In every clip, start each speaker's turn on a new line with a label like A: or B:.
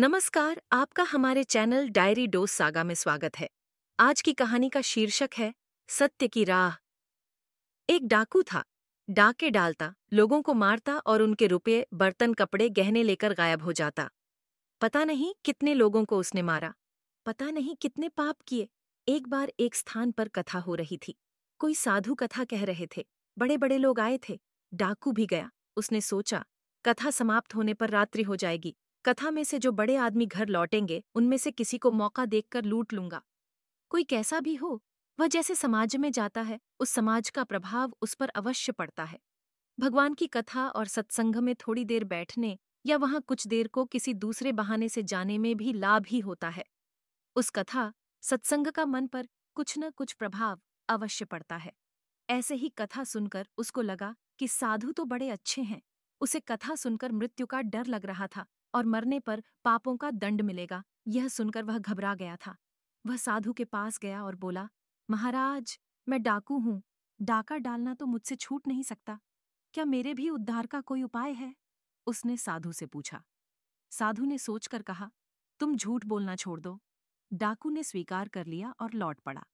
A: नमस्कार आपका हमारे चैनल डायरी डोज सागा में स्वागत है आज की कहानी का शीर्षक है सत्य की राह एक डाकू था डाके डालता लोगों को मारता और उनके रुपये बर्तन कपड़े गहने लेकर गायब हो जाता पता नहीं कितने लोगों को उसने मारा पता नहीं कितने पाप किए एक बार एक स्थान पर कथा हो रही थी कोई साधु कथा कह रहे थे बड़े बड़े लोग आए थे डाकू भी गया उसने सोचा कथा समाप्त होने पर रात्रि हो जाएगी कथा में से जो बड़े आदमी घर लौटेंगे उनमें से किसी को मौका देखकर लूट लूंगा कोई कैसा भी हो वह जैसे समाज में जाता है उस समाज का प्रभाव उस पर अवश्य पड़ता है भगवान की कथा और सत्संग में थोड़ी देर बैठने या वहां कुछ देर को किसी दूसरे बहाने से जाने में भी लाभ ही होता है उस कथा सत्संग का मन पर कुछ न कुछ प्रभाव अवश्य पड़ता है ऐसे ही कथा सुनकर उसको लगा कि साधु तो बड़े अच्छे हैं उसे कथा सुनकर मृत्यु का डर लग रहा था और मरने पर पापों का दंड मिलेगा यह सुनकर वह घबरा गया था वह साधु के पास गया और बोला महाराज मैं डाकू हूं डाका डालना तो मुझसे छूट नहीं सकता क्या मेरे भी उद्धार का कोई उपाय है उसने साधु से पूछा साधु ने सोचकर कहा तुम झूठ बोलना छोड़ दो डाकू ने स्वीकार कर लिया और लौट पड़ा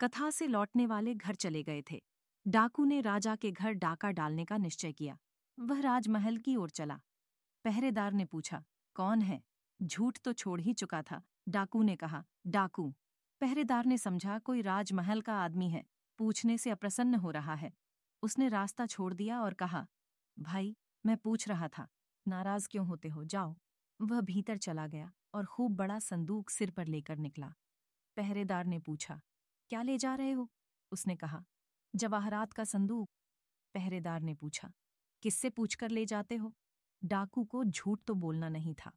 A: कथा से लौटने वाले घर चले गए थे डाकू ने राजा के घर डाका डालने का निश्चय किया वह राजमहल की ओर चला पहरेदार ने पूछा कौन है झूठ तो छोड़ ही चुका था डाकू ने कहा डाकू पहरेदार ने समझा कोई राजमहल का आदमी है पूछने से अप्रसन्न हो रहा है उसने रास्ता छोड़ दिया और कहा भाई मैं पूछ रहा था नाराज क्यों होते हो जाओ वह भीतर चला गया और खूब बड़ा संदूक सिर पर लेकर निकला पहरेदार ने पूछा क्या ले जा रहे हो उसने कहा जवाहरात का संदूक पहरेदार ने पूछा किससे पूछकर ले जाते हो डाकू को झूठ तो बोलना नहीं था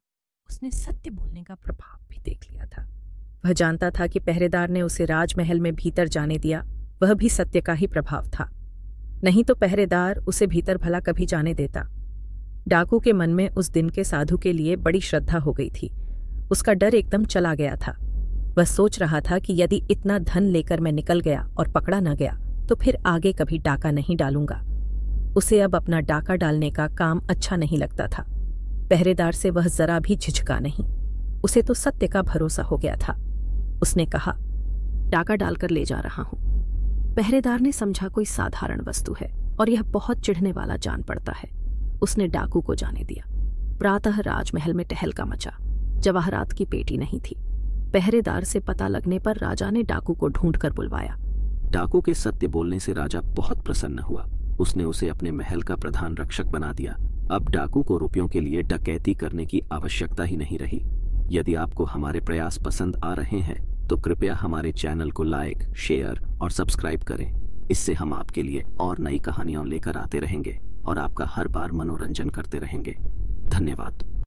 A: उसने सत्य बोलने का प्रभाव भी देख लिया था वह जानता था कि पहरेदार ने उसे राजमहल में भीतर जाने दिया वह भी सत्य का ही प्रभाव था नहीं तो पहरेदार उसे भीतर भला कभी जाने देता डाकू के मन में उस दिन के साधु के लिए बड़ी श्रद्धा हो गई थी उसका डर एकदम चला गया था वह सोच रहा था कि यदि इतना धन लेकर मैं निकल गया और पकड़ा न गया तो फिर आगे कभी डाका नहीं डालूंगा उसे अब अपना डाका डालने का काम अच्छा नहीं लगता था पहरेदार से वह जरा भी झिझका नहीं उसे तो सत्य का भरोसा हो गया था उसने कहा डाका डालकर ले जा रहा हूं पहरेदार ने समझा कोई साधारण वस्तु है और यह बहुत चिढ़ने वाला जान पड़ता है उसने डाकू को जाने दिया प्रातः राजमहल में टहलका मचा जवाहरात की पेटी नहीं थी पहरेदार से पता लगने पर राजा ने डाकू को ढूंढकर
B: बुलवाया डाकू के सत्य बोलने से राजा बहुत प्रसन्न हुआ उसने उसे अपने महल का प्रधान रक्षक बना दिया अब डाकू को रुपयों के लिए डकैती करने की आवश्यकता ही नहीं रही यदि आपको हमारे प्रयास पसंद आ रहे हैं तो कृपया हमारे चैनल को लाइक शेयर और सब्सक्राइब करें इससे हम आपके लिए और नई कहानियां लेकर आते रहेंगे और आपका हर बार मनोरंजन करते रहेंगे धन्यवाद